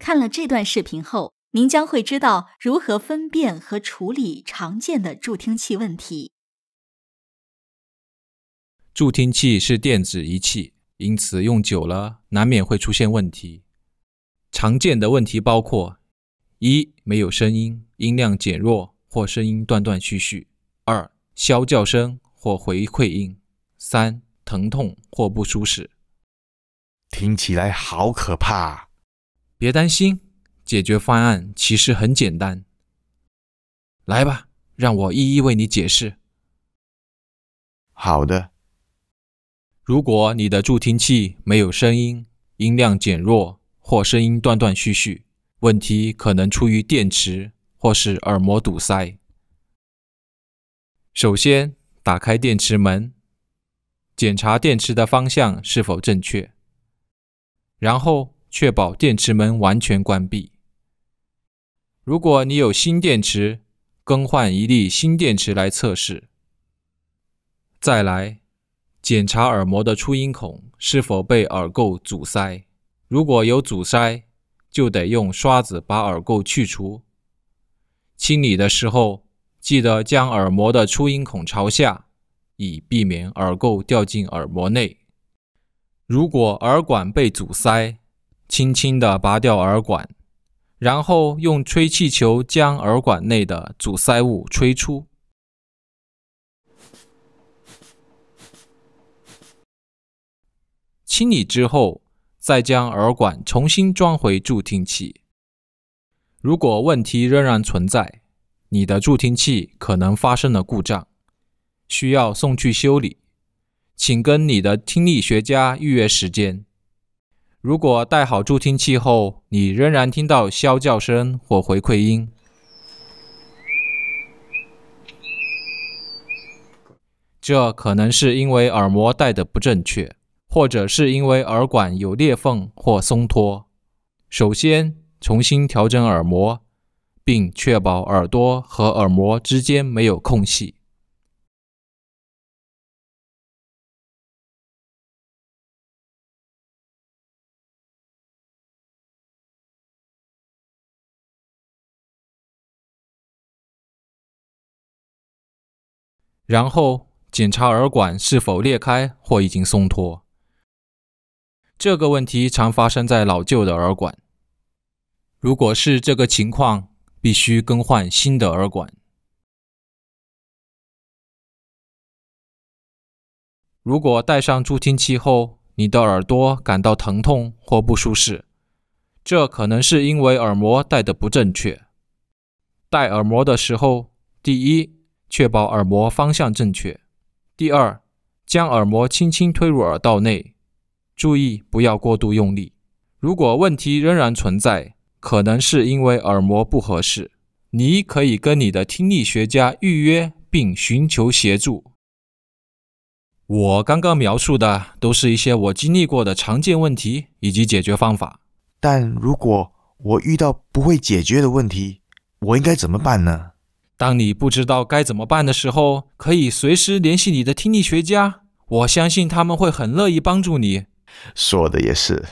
看了这段视频后，您将会知道如何分辨和处理常见的助听器问题。助听器是电子仪器，因此用久了难免会出现问题。常见的问题包括：一、没有声音、音量减弱或声音断断续续；二、啸叫声或回馈音；三、疼痛或不舒适。听起来好可怕。别担心，解决方案其实很简单。来吧，让我一一为你解释。好的。如果你的助听器没有声音、音量减弱或声音断断续续，问题可能出于电池或是耳膜堵塞。首先，打开电池门，检查电池的方向是否正确，然后。确保电池门完全关闭。如果你有新电池，更换一粒新电池来测试。再来检查耳膜的出音孔是否被耳垢阻塞。如果有阻塞，就得用刷子把耳垢去除。清理的时候，记得将耳膜的出音孔朝下，以避免耳垢掉进耳膜内。如果耳管被阻塞，轻轻的拔掉耳管，然后用吹气球将耳管内的阻塞物吹出。清理之后，再将耳管重新装回助听器。如果问题仍然存在，你的助听器可能发生了故障，需要送去修理。请跟你的听力学家预约时间。如果戴好助听器后，你仍然听到啸叫声或回馈音，这可能是因为耳膜戴的不正确，或者是因为耳管有裂缝或松脱。首先，重新调整耳膜，并确保耳朵和耳膜之间没有空隙。然后检查耳管是否裂开或已经松脱。这个问题常发生在老旧的耳管。如果是这个情况，必须更换新的耳管。如果戴上助听器后，你的耳朵感到疼痛或不舒适，这可能是因为耳膜戴的不正确。戴耳膜的时候，第一。确保耳膜方向正确。第二，将耳膜轻轻推入耳道内，注意不要过度用力。如果问题仍然存在，可能是因为耳膜不合适，你可以跟你的听力学家预约并寻求协助。我刚刚描述的都是一些我经历过的常见问题以及解决方法，但如果我遇到不会解决的问题，我应该怎么办呢？当你不知道该怎么办的时候，可以随时联系你的听力学家，我相信他们会很乐意帮助你。说的也是。